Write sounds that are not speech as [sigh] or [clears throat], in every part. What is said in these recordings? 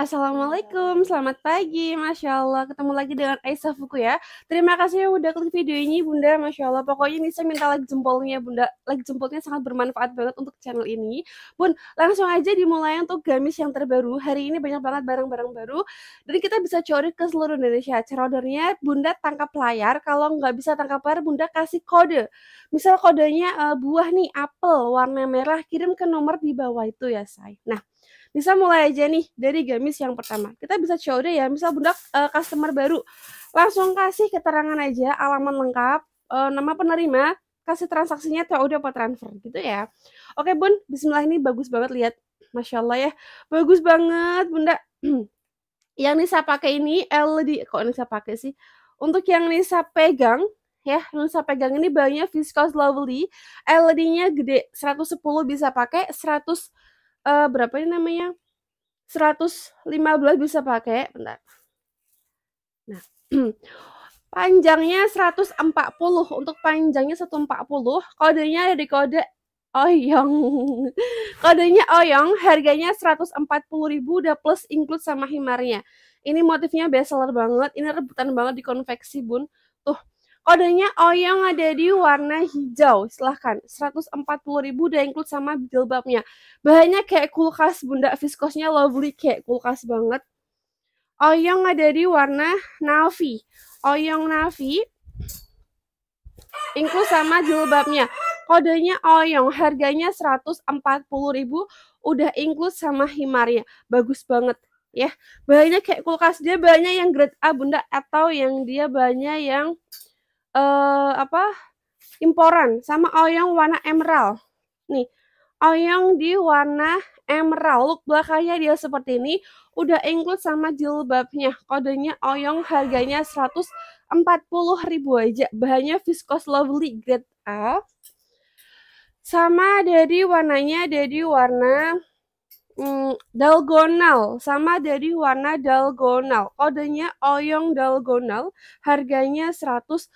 Assalamualaikum, selamat pagi, Masya Allah. Ketemu lagi dengan Aisyah Fuku ya. Terima kasih yang udah klik video ini, Bunda, Masya Allah. Pokoknya ini saya minta like jempolnya, Bunda. Like jempolnya sangat bermanfaat banget untuk channel ini. Bun, langsung aja dimulai untuk gamis yang terbaru. Hari ini banyak banget barang-barang baru. Dan kita bisa curi ke seluruh Indonesia. Cara Bunda tangkap layar. Kalau nggak bisa tangkap layar, Bunda kasih kode. Misal kodenya uh, buah nih, apel, warna merah, kirim ke nomor di bawah itu ya, say. Nah, bisa mulai aja nih dari gamis yang pertama kita bisa COD ya misal bunda uh, eh, customer baru langsung kasih keterangan aja alamat lengkap uh, nama penerima kasih transaksinya COD apa transfer gitu ya oke bun Bismillah ini bagus banget lihat Masya Allah ya bagus banget bunda [clears throat] yang Nisa pakai ini LED kok Nisa pakai sih untuk yang Nisa pegang ya Nisa pegang ini banyak viscose lovely LED-nya gede 110 bisa pakai 100 uh, berapa ini namanya? 115 bisa pakai, bentar. Nah, [clears throat] panjangnya 140 untuk panjangnya 140 kodenya ada di kode Oyong [laughs] kodenya Oyong harganya 140.000 udah plus include sama himarnya ini motifnya bestseller banget ini rebutan banget di konveksi bun Kodenya Oyong oh, ada di warna hijau. Silahkan. 140 ribu udah include sama jilbabnya. Bahannya kayak kulkas bunda. Viskosnya lovely kayak kulkas banget. Oyong oh, ada di warna navy. Oyong oh, navy. Include sama jilbabnya. Kodenya Oyong. Harganya 140 ribu udah include sama himarnya. Bagus banget ya. Bahannya kayak kulkas dia banyak yang grade A Bunda atau yang dia banyak yang uh, apa imporan sama oyong warna emerald. Nih, oyong di warna emerald. Look belakangnya dia seperti ini. Udah include sama jilbabnya. Kodenya oyong harganya 140 ribu aja. Bahannya viscose lovely grade A. Sama dari warnanya dari warna mm, dalgonal sama dari warna dalgonal kodenya oyong dalgonal harganya 140.000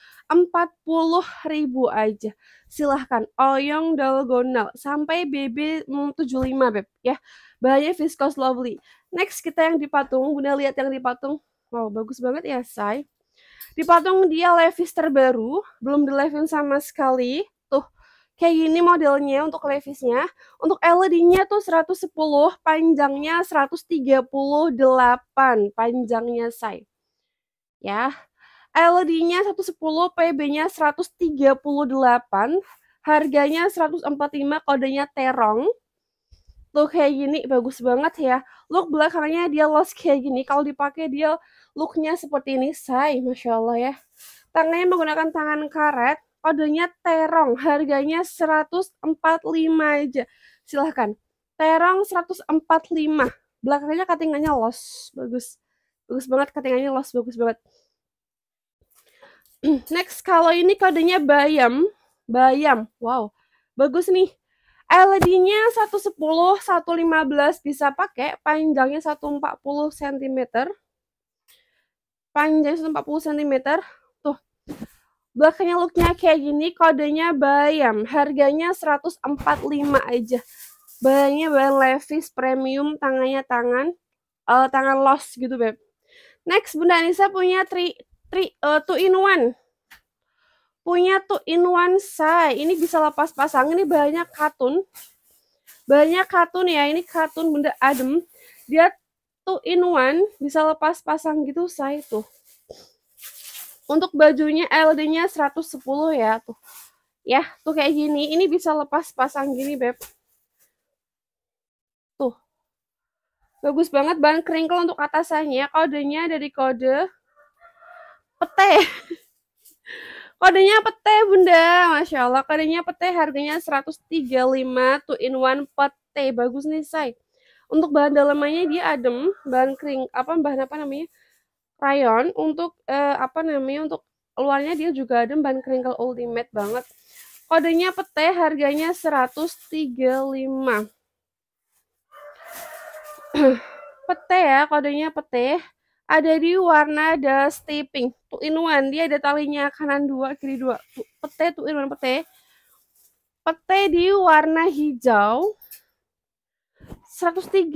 aja silahkan oyong dalgonal sampai BB 75 beb ya bahannya viscose lovely next kita yang dipatung bunda lihat yang dipatung wow bagus banget ya say dipatung dia levis terbaru belum di sama sekali kayak gini modelnya untuk levisnya. Untuk LED-nya tuh 110, panjangnya 138, panjangnya say. Ya. LED-nya 110, PB-nya 138, harganya 145, kodenya terong. Look kayak gini bagus banget ya. Look belakangnya dia los kayak gini. Kalau dipakai dia looknya seperti ini, say, masya Allah ya. Tangannya menggunakan tangan karet Kodenya terong, harganya 145 aja. Silahkan. Terong 145. Belakangnya katingannya los. Bagus. Bagus banget katingannya los, bagus banget. [clears throat] Next, kalau ini kodenya bayam. Bayam. Wow. Bagus nih. LED-nya 110, 115 bisa pakai, panjangnya 140 cm. Panjangnya 140 cm, Belakangnya looknya kayak gini, kodenya bayam. Harganya 145 aja. bayangnya bahan Levi's premium, tangannya tangan uh, tangan lost gitu, Beb. Next, Bunda Anissa punya tri, tri, uh, eh, two in one. Punya two in one say. Ini bisa lepas pasang. Ini banyak katun. banyak katun ya. Ini katun Bunda Adem. Dia two in one bisa lepas pasang gitu saya tuh. Untuk bajunya LD-nya 110 ya tuh. Ya, tuh kayak gini. Ini bisa lepas pasang gini, Beb. Tuh. Bagus banget bahan kringkel untuk atasannya. Kodenya dari kode pete. [laughs] Kodenya pete, Bunda. Masya Allah, kodenya pete harganya 135 tuh in one pete. Bagus nih, say. Untuk bahan dalamannya dia adem, bahan kering, apa bahan apa namanya? rayon untuk uh, apa namanya untuk luarnya dia juga ada ban crinkle ultimate banget kodenya pete harganya 135 [clears throat] pete ya kodenya pete ada di warna ada pink two in one dia ada talinya kanan dua kiri dua pete two in one pete pete di warna hijau 135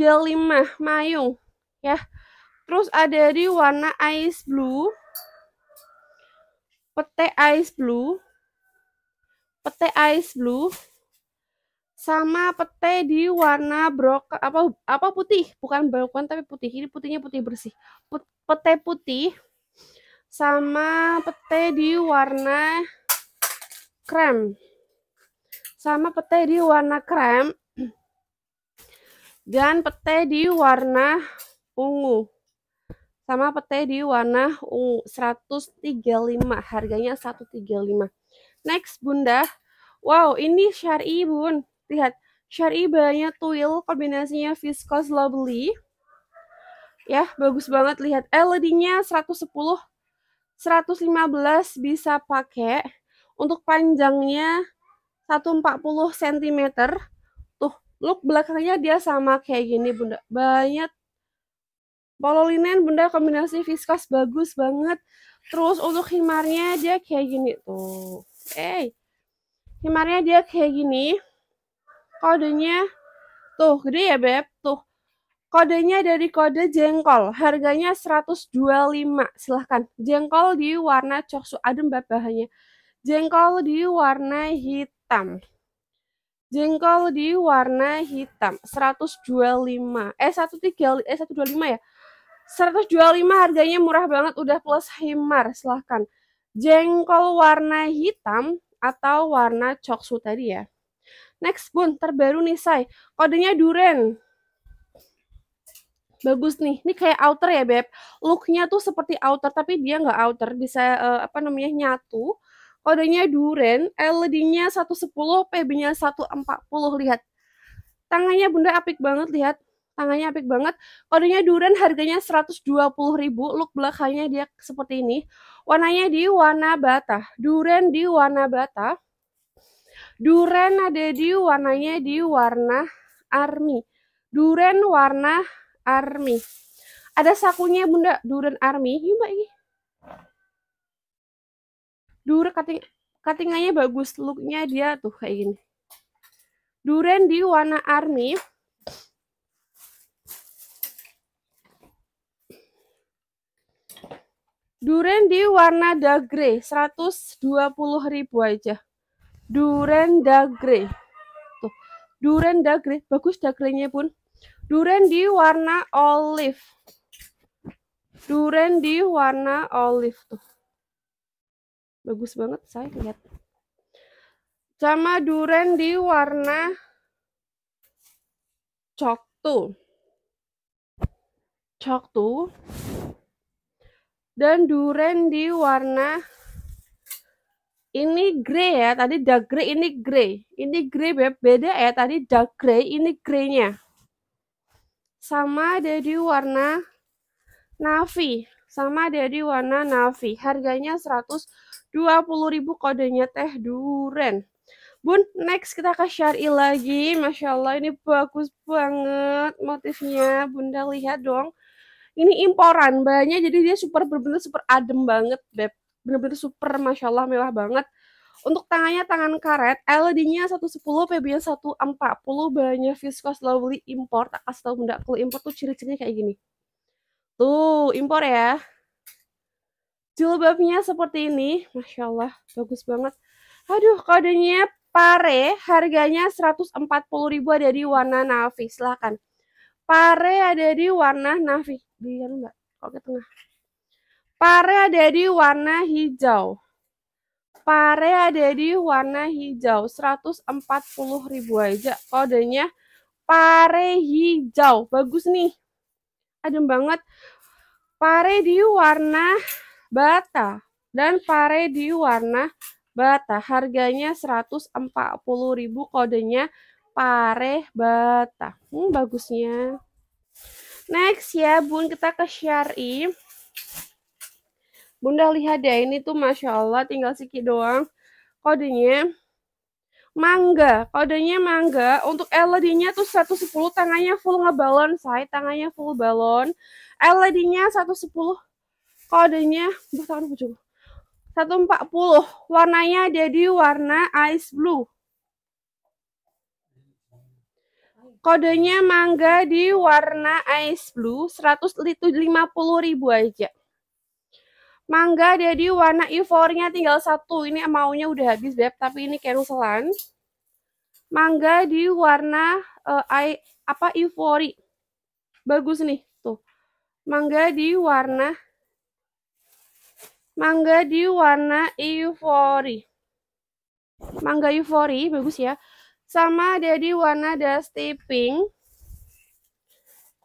mayung ya Terus ada di warna ice blue. Pete ice blue. Pete ice blue. Sama pete di warna brok apa apa putih, bukan brokan tapi putih. Ini putihnya putih bersih. pete putih sama pete di warna krem. Sama pete di warna krem dan pete di warna ungu sama pete di warna ungu 135 harganya 135 next bunda wow ini syari bun lihat syari bahannya tuil kombinasinya viscose lovely ya bagus banget lihat LED-nya 110 115 bisa pakai untuk panjangnya 140 cm tuh look belakangnya dia sama kayak gini bunda banyak pololinen bunda kombinasi viskas bagus banget. Terus untuk himarnya dia kayak gini tuh. Eh, hey. himarnya dia kayak gini. Kodenya tuh gede ya beb, tuh. Kodenya dari kode jengkol. Harganya 125. Silahkan. Jengkol di warna coksu adem beb bahannya. Jengkol di warna hitam. Jengkol di warna hitam 125. Eh 13 eh 125 ya. 125 harganya murah banget udah plus himar silahkan jengkol warna hitam atau warna coksu tadi ya next bun terbaru nih say kodenya duren bagus nih ini kayak outer ya beb looknya tuh seperti outer tapi dia nggak outer bisa uh, apa namanya nyatu kodenya duren LED-nya 110 PB-nya 140 lihat tangannya bunda apik banget lihat tangannya apik banget. Kodenya Duren harganya 120.000, look belakangnya dia seperti ini. Warnanya di warna bata, Duren di warna bata. Duren ada di warnanya di warna army. Duren warna army. Ada sakunya Bunda, Duren army. Yuk Mbak ini. Duren cutting, Katingannya bagus, looknya dia tuh kayak gini. Duren di warna army. Duren di warna dark dagre 120 ribu aja. Duren grey Tuh, duren grey bagus dagrenya pun. Duren di warna olive. Duren di warna olive tuh. Bagus banget saya lihat. Sama duren di warna coktu. Coktu dan duren di warna ini grey ya tadi dark grey ini grey ini grey beb beda ya tadi dark grey ini greynya sama ada di warna navy sama ada di warna navy harganya ribu kodenya teh duren Bun, next kita ke syari lagi. Masya Allah, ini bagus banget motifnya. Bunda lihat dong ini imporan bahannya jadi dia super bener-bener super adem banget beb bener-bener super masya Allah mewah banget untuk tangannya tangan karet, led nya 110, PB-nya 140, bahannya viscose lovely import. Tak kasih tau bunda, kalau import tuh ciri-cirinya kayak gini. Tuh, impor ya. Jilbabnya seperti ini, Masya Allah, bagus banget. Aduh, kodenya pare, harganya puluh ribu ada di warna navy, silahkan. Pare ada di warna navy Di kan enggak? Kalau ke tengah. Pare ada di warna hijau. Pare ada di warna hijau. 140 ribu aja. Kodenya pare hijau. Bagus nih. Adem banget. Pare di warna bata. Dan pare di warna bata. Harganya 140 ribu. Kodenya Pareh Bata. Hmm, bagusnya. Next ya, Bun, kita ke syari. Bunda lihat deh, ya, ini tuh Masya Allah tinggal sikit doang. Kodenya mangga. Kodenya mangga. Untuk LED-nya tuh 110, tangannya full ngebalon, say. Tangannya full balon. LED-nya 110, kodenya, bah, tangan 140, warnanya jadi warna ice blue. Kodenya mangga di warna ice blue 150 ribu aja. Mangga jadi warna ivornya tinggal satu. Ini maunya udah habis beb, tapi ini cancelan Mangga di warna uh, eh, I, apa ivory. Bagus nih, tuh. Mangga di warna Mangga di warna ivory. Mangga ivory bagus ya sama Dedi warna dusty pink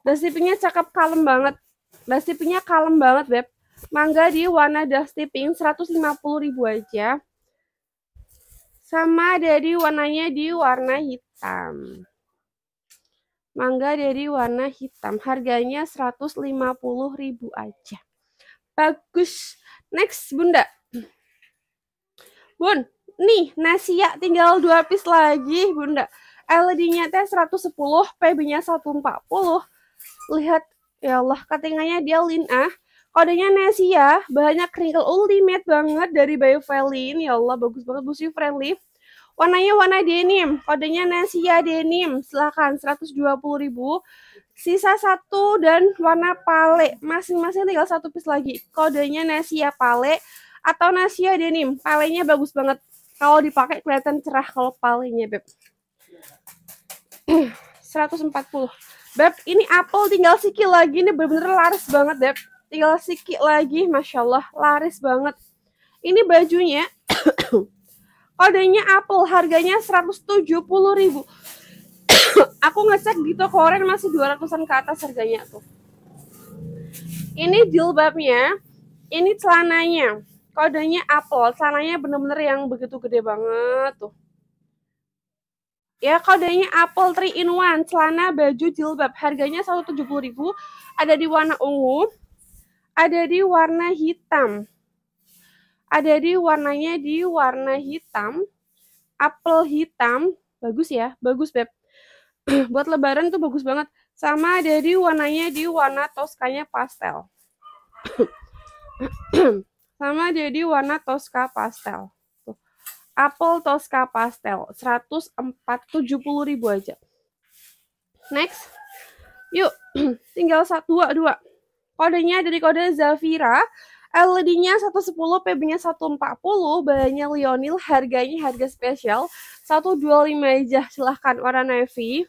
dusty pinknya cakep kalem banget dusty pinknya kalem banget beb mangga di warna dusty pink 150 ribu aja sama dari warnanya di warna hitam mangga dari warna hitam harganya 150 ribu aja bagus next bunda bun nih nasi tinggal dua pis lagi bunda LED-nya teh 110 PB-nya 140 lihat ya Allah ketinggiannya dia lin ah kodenya nasi ya bahannya crinkle ultimate banget dari Biovelin ya Allah bagus banget busi friendly warnanya warna denim kodenya nasi ya denim silahkan 120 ribu sisa satu dan warna pale masing-masing tinggal satu pis lagi kodenya nasi ya pale atau nasia denim palenya bagus banget kalau dipakai kelihatan cerah kalau palingnya, Beb. 140. [clears throat] Beb, ini apel tinggal siki lagi. Ini bener-bener laris banget, Beb. Tinggal siki lagi, Masya Allah. Laris banget. Ini bajunya. [clears throat] kodenya apel, harganya 170 ribu. [clears throat] Aku ngecek di toko oren masih 200-an ke atas harganya tuh. Ini jilbabnya. Ini celananya kodenya Apple, sananya bener-bener yang begitu gede banget tuh ya kodenya Apple 3 in 1 celana baju jilbab harganya 170.000 ada di warna ungu ada di warna hitam ada di warnanya di warna hitam Apple hitam bagus ya bagus beb [clears throat] buat lebaran tuh bagus banget sama ada di warnanya di warna toskanya pastel [clears throat] [clears throat] sama jadi warna Tosca pastel. Tuh. Apple Tosca pastel 1470 ribu aja. Next. Yuk, [clears throat] tinggal satu dua dua. Kodenya dari kode Zafira. LED-nya 110, PB-nya 140, bahannya Lionel, harganya harga spesial 125 aja. Silahkan warna navy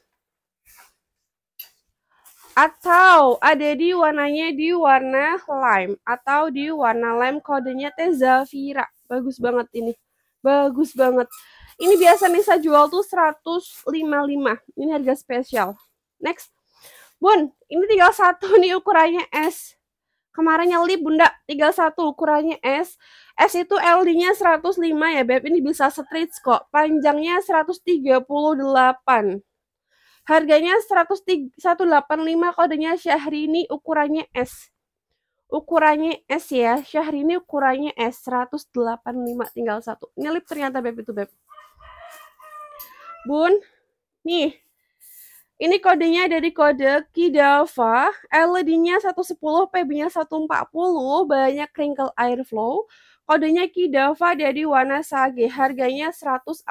atau ada di warnanya di warna lime atau di warna lime kodenya teh Zafira bagus banget ini bagus banget ini biasa Nisa jual tuh 155 ini harga spesial next Bun ini tinggal satu nih ukurannya S kemarinnya lip bunda tinggal satu ukurannya S S itu LD-nya 105 ya Beb ini bisa street kok panjangnya 138 Harganya 185 kodenya Syahrini ukurannya S. Ukurannya S ya. Syahrini ukurannya S 185 tinggal satu. Nyelip ternyata beb itu beb. Bun, nih. Ini kodenya dari kode Kidava, LED-nya 110, PB-nya 140, banyak crinkle airflow. Kodenya Kidava dari warna sage harganya 145.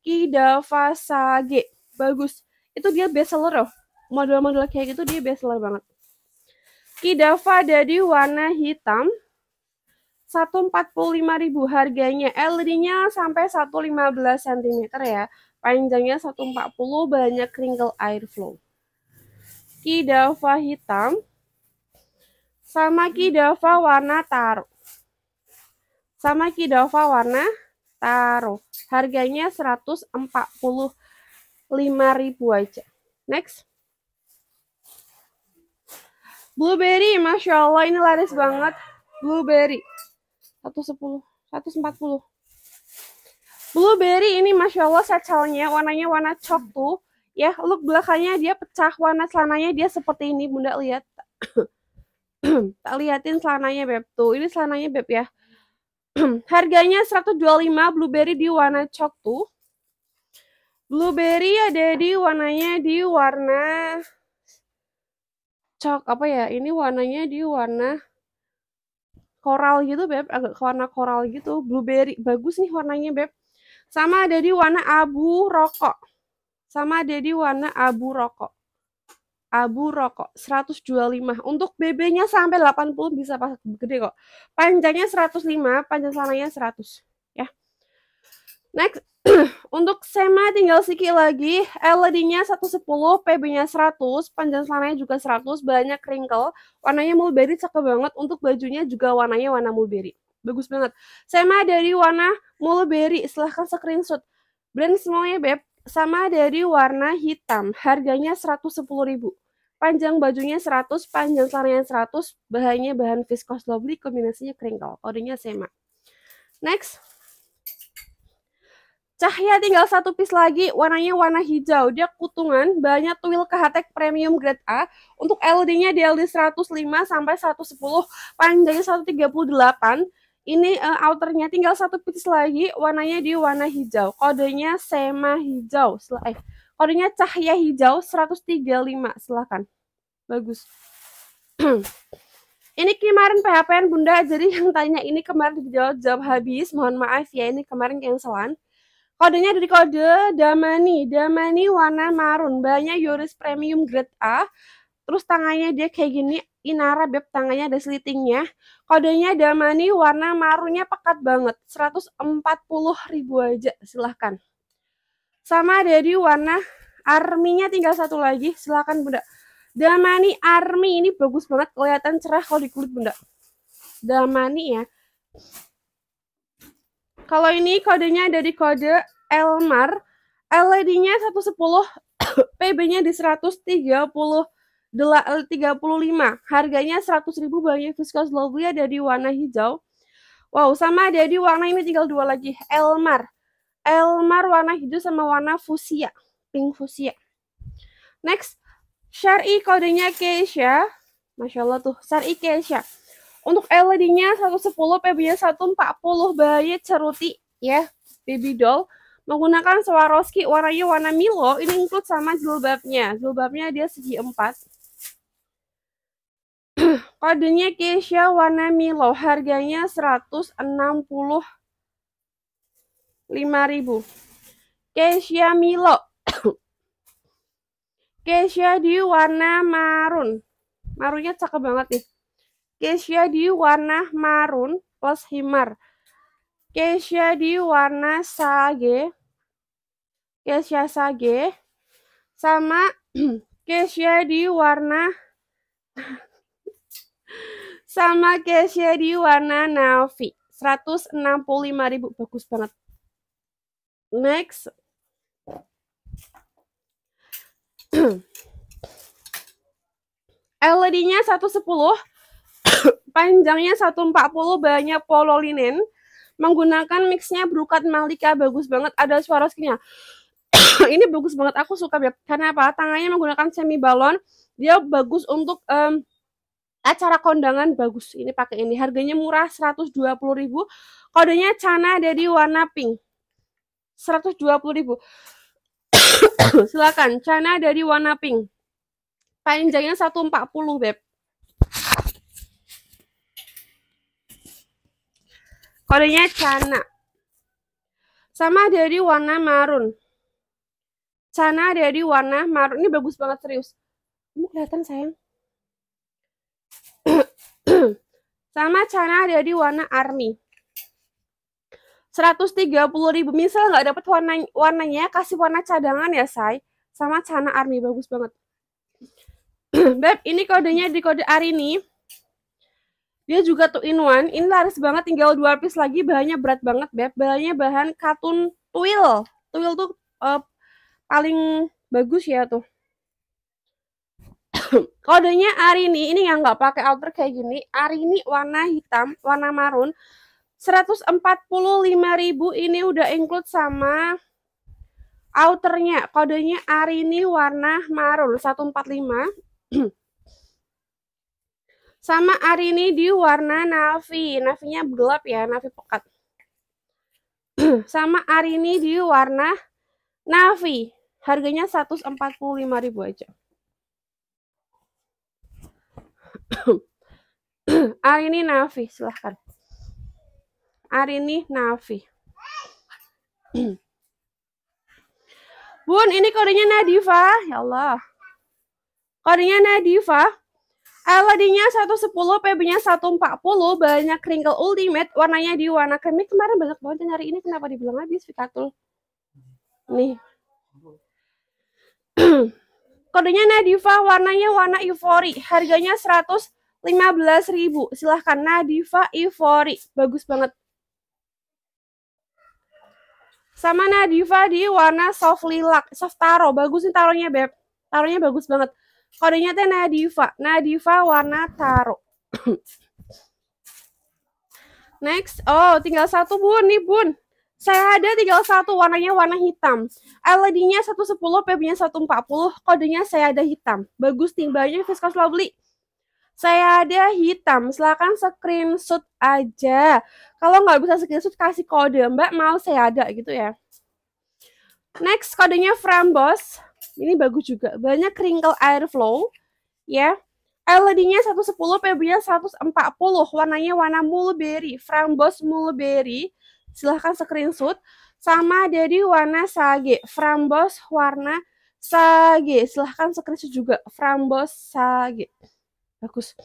Kidava Sage bagus itu dia bestseller of model-model kayak gitu dia bestseller banget Kidava dari warna hitam ribu harganya LED-nya sampai 115 cm ya panjangnya 140 banyak kringle airflow Kidava hitam sama Kidava warna taro sama Kidava warna taro. Harganya 140 5000 aja. Next. Blueberry, Masya Allah ini laris banget. Blueberry. 110, 140. Blueberry ini Masya Allah sacalnya, warnanya warna cok tuh. Ya, look belakangnya dia pecah, warna celananya dia seperti ini, Bunda lihat. [coughs] tak liatin celananya Beb tuh. Ini celananya Beb ya. [coughs] Harganya 125 blueberry di warna cok tuh. Blueberry ada di warnanya di warna cok apa ya? Ini warnanya di warna koral gitu, Beb. Agak warna koral gitu. Blueberry bagus nih warnanya, Beb. Sama ada di warna abu rokok. Sama ada di warna abu rokok abu rokok 125 untuk BB-nya sampai 80 bisa pas gede kok panjangnya 105 panjang sananya 100 ya next [clears throat] Untuk Sema tinggal sedikit lagi, LED-nya 110, PB-nya 100, panjang celananya juga 100, banyak wrinkle, warnanya mulberry cakep banget, untuk bajunya juga warnanya warna mulberry. Bagus banget. Sema dari warna mulberry, silahkan screenshot. Brand semuanya Beb, sama dari warna hitam, harganya 110 ribu panjang bajunya 100, panjang celananya 100, bahannya bahan viscose lovely, kombinasinya keringle, kodenya sema. Next, Cahya tinggal satu piece lagi, warnanya warna hijau. Dia kutungan, banyak Twill Kehatek Premium Grade A. Untuk LD-nya di LD 105 sampai 110, panjangnya 138. Ini uh, outernya tinggal satu piece lagi, warnanya di warna hijau. Kodenya Sema Hijau. eh, kodenya Cahya Hijau 135. Silahkan. Bagus. [clears throat] Ini kemarin PHPN Bunda, jadi yang tanya ini kemarin dijawab jawab habis. Mohon maaf ya, ini kemarin cancelan. Kodenya dari kode Damani. Damani warna marun. banyak Yoris Premium Grade A. Terus tangannya dia kayak gini. Inara beb tangannya ada slitingnya. Kodenya Damani warna marunnya pekat banget. 140 ribu aja. Silahkan. Sama dari warna arminya tinggal satu lagi. Silahkan bunda. Damani Army ini bagus banget. Kelihatan cerah kalau di kulit bunda. Damani ya. Kalau ini kodenya dari kode Elmar LED-nya 110 PB-nya di 130 35 eh, harganya 100.000 banyak viscose lovely ada dari warna hijau wow sama ada di warna ini tinggal dua lagi Elmar Elmar warna hijau sama warna fusia pink fusia next Syari kodenya Keisha Masya Allah tuh Syari Keisha untuk LED-nya 110 PB-nya 140 bayi ceruti ya baby doll menggunakan Swarovski warnanya warna Milo ini include sama jilbabnya jilbabnya dia segi empat [clears throat] kodenya Keisha warna Milo harganya 165.000 Keisha Milo [clears throat] Keisha di warna marun marunnya cakep banget nih Keisha di warna marun plus himar Kesia di warna sage. kesia sage. Sama [clears throat] kesia di warna [laughs] sama kesia di warna navy. ribu bagus banget. Next. LED-nya [clears throat] 110, [clears throat] panjangnya 140, banyak polo menggunakan mixnya Brukat Malika bagus banget ada suara skinnya [coughs] ini bagus banget aku suka beb karena apa tangannya menggunakan semi balon dia bagus untuk um, acara kondangan bagus ini pakai ini harganya murah 120.000 kodenya cana dari warna pink 120.000 [coughs] silakan cana dari warna pink panjangnya 140 beb kodenya cana sama dari warna marun cana dari warna marun ini bagus banget serius kamu kelihatan sayang [clears throat] sama cana dari warna army 130 ribu. misal nggak dapet warna warnanya kasih warna cadangan ya say sama cana army bagus banget [clears throat] beb ini kodenya di kode Arini dia juga tuh in one. Ini laris banget, tinggal dua piece lagi. Bahannya berat banget, beb. Bahannya bahan katun twill. Twill tuh uh, paling bagus ya tuh. [coughs] Kodenya Arini. Ini yang nggak pakai outer kayak gini. ini warna hitam, warna marun. 145.000 ini udah include sama outernya kodenya ini warna marun 145 sama hari ini di warna navy. Navinya gelap ya, navy pekat. [clears throat] Sama hari ini di warna navy. Harganya 145.000 aja. hari [clears throat] ini navy, silahkan. hari ini navy. [clears throat] Bun, ini kodenya Nadifa. Ya Allah. Kodenya Nadifa LED-nya 110, PB-nya 140, banyak Kringle Ultimate, warnanya di warna kremik. Kemarin banyak banget yang nyari ini, kenapa dibilang habis, Fikatul? Nih. [clears throat] Kodenya Nadiva, warnanya warna ivory, harganya 115.000. Silahkan Nadiva ivory, bagus banget. Sama Nadiva di warna soft lilac, soft taro, bagus nih taronya, Beb. Taronya bagus banget kodenya teh Nadiva Nadiva warna taro [coughs] next oh tinggal satu bun nih bun saya ada tinggal satu warnanya warna hitam LED-nya 110 PB-nya 140 kodenya saya ada hitam bagus timbalnya Viscos Lovely saya ada hitam silahkan screenshot aja kalau nggak bisa screenshot kasih kode mbak mau saya ada gitu ya next kodenya Frambos ini bagus juga. Banyak wrinkle airflow. Ya. LED-nya 110, PB-nya 140. Warnanya warna mulberry. Frambos mulberry. Silahkan screenshot. Sama dari warna sage. Frambos warna sage. Silahkan screenshot juga. Frambos sage. Bagus.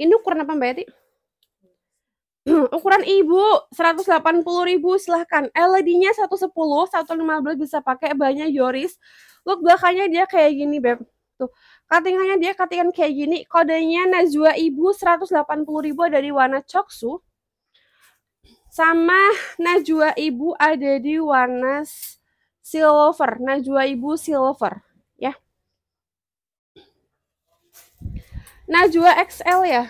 Ini ukuran apa Mbak Yati? [clears throat] ukuran ibu 180 ribu silahkan LED-nya 110 115 bisa pakai banyak Yoris look belakangnya dia kayak gini beb tuh cuttingannya dia cuttingan kayak gini kodenya Najwa ibu 180 ribu dari warna coksu sama Najwa ibu ada di warna silver Najwa ibu silver ya Najwa XL ya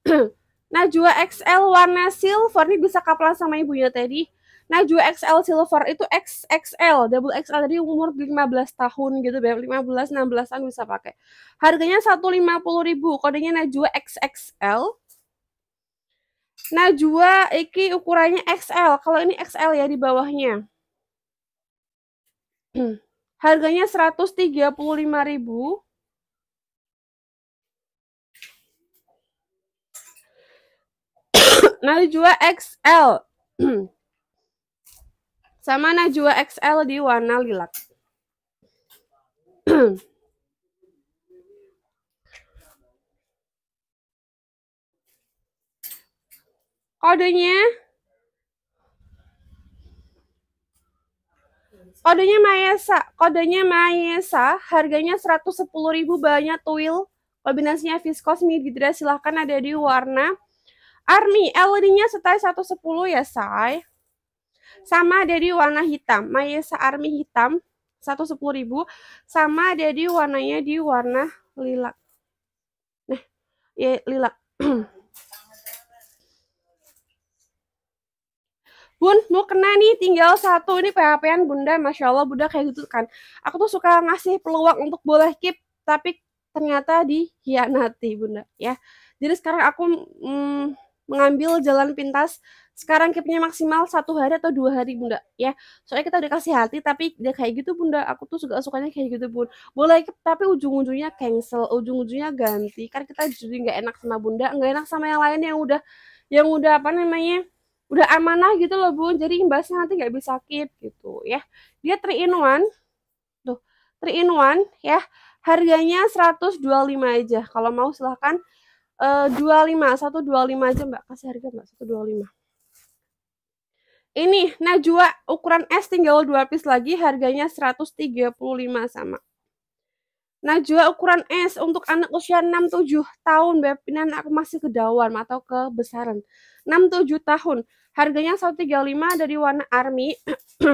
[clears throat] Nah Najwa XL warna silver ini bisa kapalan sama ibunya tadi. Nah Najwa XL silver itu XXL, double XL dari umur 15 tahun gitu, 15 16 an bisa pakai. Harganya 150.000, kodenya Najwa XXL. Nah Najwa iki ukurannya XL, kalau ini XL ya di bawahnya. [clears throat] Harganya 135.000. Najwa XL [clears throat] sama Najwa XL di warna lilac [clears throat] kodenya kodenya Mayesa kodenya Mayesa harganya 110.000 banyak tuil kombinasinya viskos midi dress. silahkan ada di warna Army, LED-nya setai 110 ya, Say. Sama jadi warna hitam, Mayesa Army hitam 110 ribu. Sama jadi warnanya di warna lilak. Nah, ya lilak. [clears throat] Bun, mau kena nih tinggal satu ini php Bunda, masya Allah Bunda kayak gitu kan. Aku tuh suka ngasih peluang untuk boleh keep, tapi ternyata dihianati Bunda ya. Jadi sekarang aku hmm, mengambil jalan pintas sekarang kipnya maksimal satu hari atau dua hari bunda ya soalnya kita udah kasih hati tapi dia kayak gitu bunda aku tuh suka sukanya kayak gitu pun boleh tapi ujung-ujungnya cancel ujung-ujungnya ganti kan kita jadi nggak enak sama bunda nggak enak sama yang lain yang udah yang udah apa namanya udah amanah gitu loh bun jadi imbasnya nanti nggak bisa sakit gitu ya dia three in one tuh three in one ya harganya 125 aja kalau mau silahkan Eh, dua lima satu dua lima aja mbak kasih harga mbak satu dua lima ini nah Najwa ukuran S tinggal dua piece lagi harganya 135 sama nah Najwa ukuran S untuk anak usia 6-7 tahun anak aku masih kedawan atau kebesaran 6-7 tahun harganya 135 dari warna army [clears throat]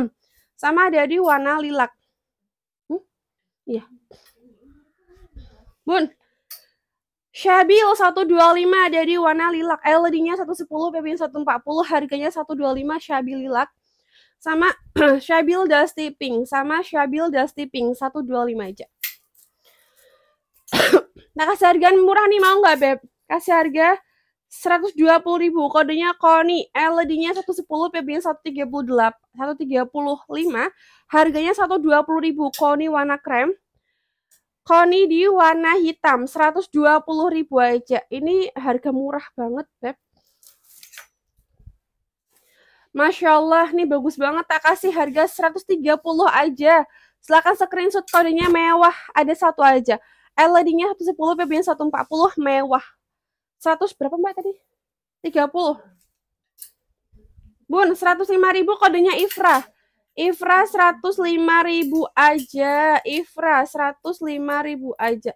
sama dari warna lilak hmm? iya Bun, Shabil 125 dari warna lilak. LED-nya 110, PP 140, harganya 125 Shabil lilak. Sama Shabil [clears throat] Dusty Pink, sama Shabil Dusty Pink 125 aja. [clears throat] nah, kasih harga murah nih mau nggak, Beb? Kasih harga 120.000, kodenya Koni. LED-nya 110, PP 138, 135, harganya 120.000, Koni warna krem. Koni di warna hitam 120 ribu aja. Ini harga murah banget, Beb. Masya Allah, nih bagus banget. Tak kasih harga 130 aja. Silahkan screenshot kodenya mewah. Ada satu aja. LED-nya 110, PB-nya 140, mewah. 100 berapa mbak tadi? 30. Bun, 105 ribu kodenya Ifra. Ifra 105.000 aja. Ifra 105.000 aja.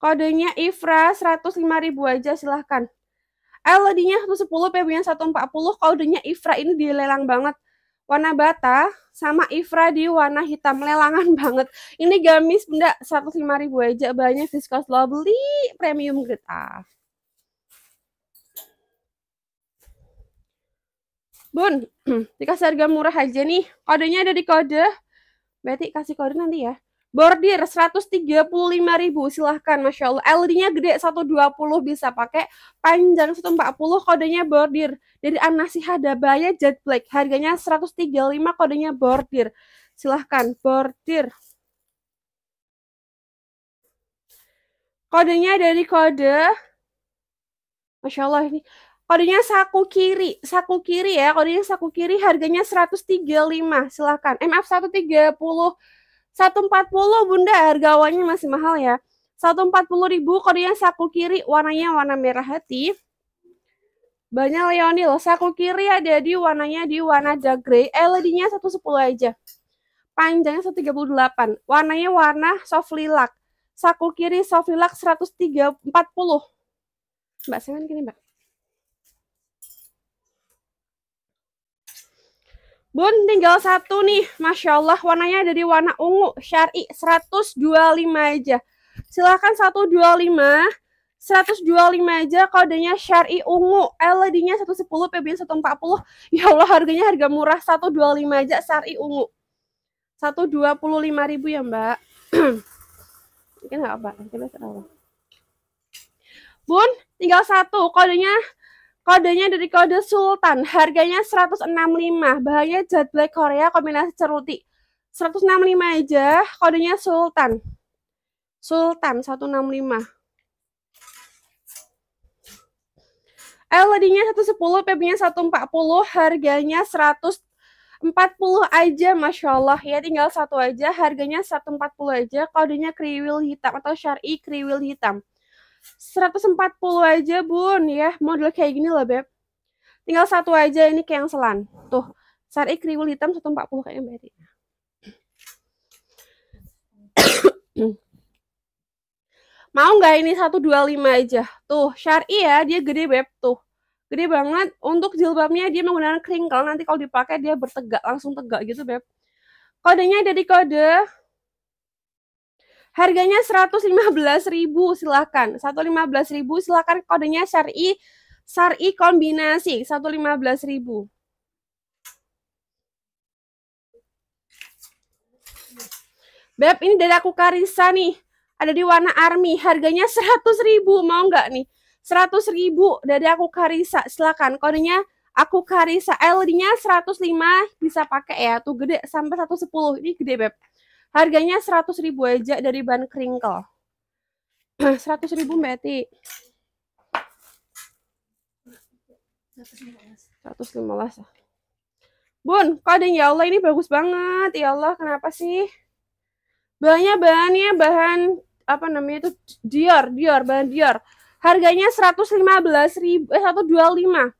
Kodenya Ifra 105.000 aja silahkan. LED-nya 110, PB-nya 140, kodenya Ifra ini dilelang banget. Warna bata sama Ifra di warna hitam lelangan [laughs] banget. Ini gamis 105 105.000 aja, bahannya viscose lovely premium grade A. Ah. Bun, [clears throat] dikasih harga murah aja nih. Kodenya ada di kode. Berarti kasih kode nanti ya. Bordir ribu, silahkan Masya Allah ld nya gede 120 bisa pakai panjang 140 kodenya bordir dari Anasih Dabaya Jet Black harganya 135 kodenya bordir silahkan bordir kodenya dari kode Masya Allah ini kodenya saku kiri, saku kiri ya, kodenya saku kiri harganya 135. Silahkan. MF 130 140 Bunda, harga awalnya masih mahal ya. 140 ribu kodenya saku kiri, warnanya warna merah hati. Banyak Leonil, loh, saku kiri ada di warnanya di warna dark eh, LED-nya 110 aja. Panjangnya 138, warnanya warna soft lilac. Saku kiri soft lilac 1340 Mbak, kan gini, Mbak. Bun, tinggal satu nih. Masya Allah, warnanya dari warna ungu. Syari 125 aja. Silahkan 125. 125 aja kodenya syari ungu LED-nya 110 PBN 140 ya Allah harganya harga murah 125 aja syari ungu 125 ribu ya mbak [clears throat] mungkin nggak apa mungkin apa Bun tinggal satu kodenya Kodenya dari kode Sultan, harganya 165. Bahannya jet black Korea kombinasi ceruti. 165 aja, kodenya Sultan. Sultan 165. LED-nya 110, PB-nya 140, harganya 140 aja Masya Allah ya tinggal satu aja harganya 140 aja kodenya kriwil hitam atau syari kriwil hitam 140 aja bun ya model kayak gini loh beb tinggal satu aja ini kayak yang selan tuh sari kriwil hitam 140 kayaknya beb [coughs] mau nggak ini 125 aja tuh syari ya dia gede beb tuh gede banget untuk jilbabnya dia menggunakan kringkel nanti kalau dipakai dia bertegak langsung tegak gitu beb kodenya ada di kode Harganya 115.000, silakan. 115.000 silakan kodenya syar'i syar'i kombinasi 115.000. Beb, ini dari aku Karisa nih. Ada di warna army, harganya ribu, mau nggak nih? ribu dari aku Karisa, silakan. Kodenya aku Karisa, LD-nya 105 bisa pakai ya. Tuh gede sampai 110. Ini gede, Beb. Harganya 100 ribu aja dari ban kringkel. 100 [clears throat] ribu Mbak Eti. 115. Bun, ada yang ya Allah ini bagus banget. Ya Allah, kenapa sih? Bahannya bahannya bahan apa namanya itu Dior, Dior, bahan Dior. Harganya 115 ribu, eh 125.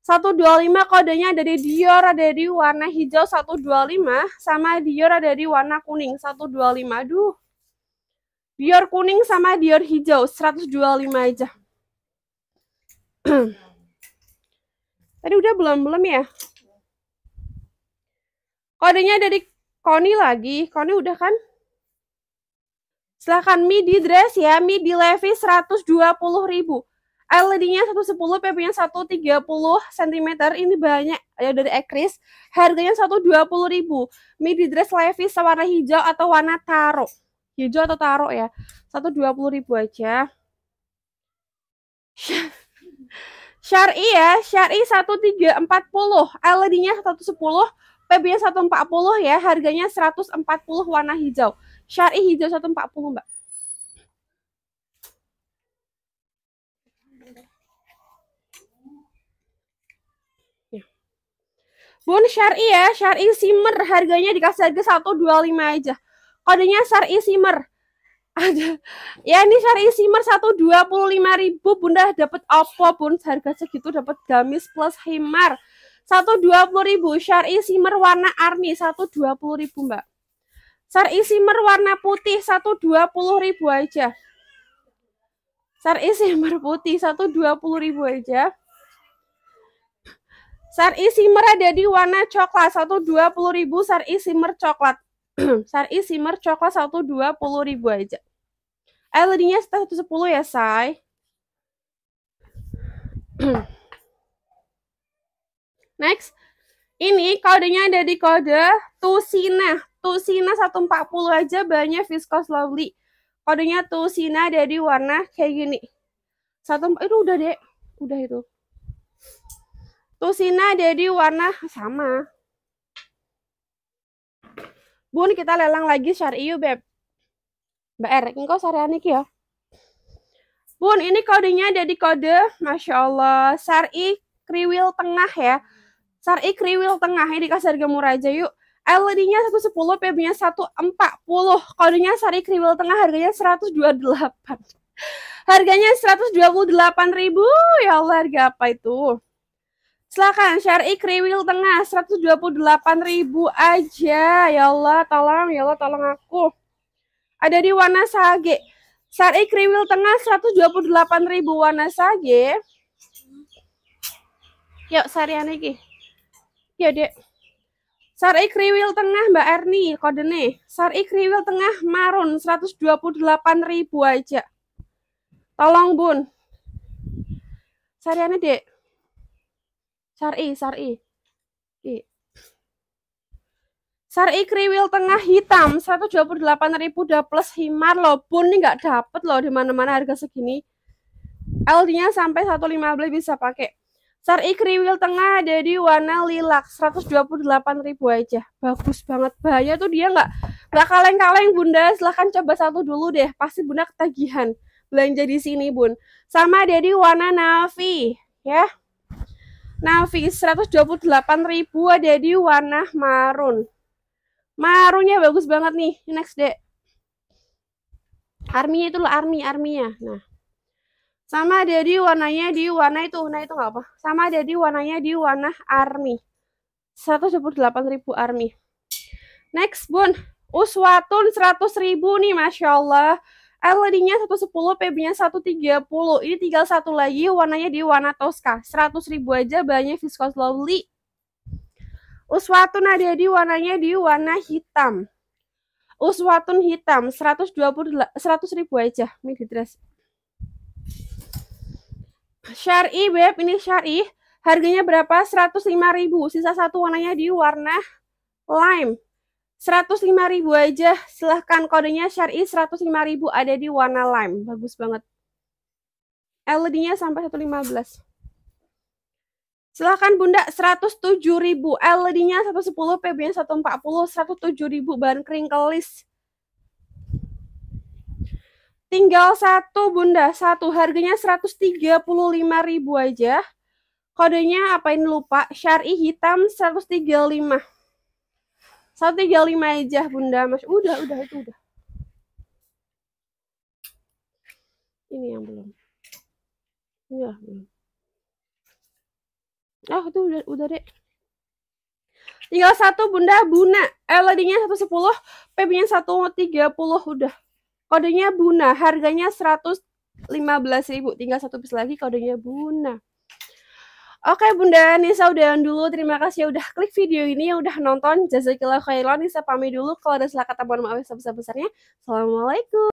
125 kodenya ada di Dior ada di warna hijau 125 sama Dior ada di warna kuning 125 aduh Dior kuning sama Dior hijau 125 aja [clears throat] tadi udah belum belum ya kodenya dari Koni lagi Koni udah kan silahkan midi dress ya midi Levi 120 ribu LED-nya 110 PP-nya 130 cm. Ini banyak ya dari Ekris. Harganya 120.000. Midi dress levis warna hijau atau warna taro. Hijau atau taro ya. 120.000 aja. [laughs] Syari ya, Syari 1340, LED-nya 110, PB-nya 140 ya, harganya 140 warna hijau. Syari hijau 140, Mbak. Bun syari ya, syari simmer harganya dikasih harga 125 aja. Kodenya syari simmer. Ada. Ya ini syari simmer 125.000 Bunda dapat Oppo pun harga segitu dapat gamis plus himar. 120.000 syari simmer warna army 120.000 Mbak. Syari simmer warna putih 120.000 aja. Syari simmer putih 120.000 aja. Sari Simmer ada di warna coklat 120.000 sari Simmer coklat. sari [clears throat] Simmer coklat ribu aja. Eh, LED-nya 110 ya, Say. [clears throat] Next. Ini kodenya ada di kode Tusina. Tusina 140 aja bahannya viscose lovely. Kodenya Tusina ada di warna kayak gini. Satu itu eh, udah, deh Udah itu. Tusina jadi warna sama. Bun, kita lelang lagi syariu, Beb. Mbak Erek, engkau syarian iki ya. Bun, ini kodenya jadi kode, Masya Allah, syari kriwil tengah ya. Syari kriwil tengah, ini dikasih harga murah aja yuk. LED-nya 110, PB-nya 140. Kodenya Sari Kriwil Tengah harganya 128. Harganya ribu, Ya Allah, harga apa itu? Silakan syari kriwil tengah 128.000 aja. Ya Allah, tolong ya Allah tolong aku. Ada di warna sage Syari kriwil tengah 128.000 sage. Yuk sarian iki. Ya, Dek. Sari kriwil tengah Mbak Erni kode nih Sari kriwil tengah marun 128.000 aja. Tolong, Bun. Sariannya, Dek. Sari, sari. Ki. Sari kriwil tengah hitam 128.000 udah plus himar loh. pun ini nggak dapet loh di mana-mana harga segini. LD-nya sampai 115 bisa pakai. Sari kriwil tengah jadi warna lilak 128.000 aja. Bagus banget. Bahaya tuh dia nggak nggak kaleng-kaleng Bunda. Silahkan coba satu dulu deh. Pasti Bunda ketagihan belanja di sini, Bun. Sama jadi warna navy, ya. Navi 128.000 ada di warna marun. Marunnya bagus banget nih. Next, Dek. Arminya itu loh, army, arminya. Nah. Sama ada di warnanya di warna itu. Nah, itu nggak apa. Sama ada di warnanya di warna army. 128.000 army. Next, Bun. Uswatun 100.000 nih, Masya Allah. LED-nya 110, PB-nya 130. Ini tinggal satu lagi, warnanya di warna Tosca. 100 ribu aja, banyak viscose lovely. Uswatun ada di warnanya di warna hitam. Uswatun hitam, 120 100 ribu aja, midi dress. Syari, Beb, ini syari. Harganya berapa? 105 ribu. Sisa satu warnanya di warna lime. 105 ribu aja. Silahkan kodenya syari 105 ribu ada di warna lime. Bagus banget. LED-nya sampai 115. Silahkan Bunda 107 ribu. LED-nya 110, PB-nya 140, 107 ribu bahan kelis. Tinggal satu Bunda, satu harganya 135 ribu aja. Kodenya apa ini lupa? Syari hitam 135. 135 aja Bunda Mas. Udah, udah itu udah. Ini yang belum. Ya, belum. Ah, itu udah udah deh. Tinggal satu Bunda Buna. Eh, loadingnya 110, pb nya puluh. udah. Kodenya Buna, harganya seratus lima belas ribu. Tinggal satu bis lagi kodenya Buna. Oke Bunda Nisa udahan dulu. Terima kasih ya udah klik video ini, yang udah nonton. jazakallah khairan. Nisa pamit dulu. Kalau ada salah kata mohon maaf sebesar-besarnya. Assalamualaikum.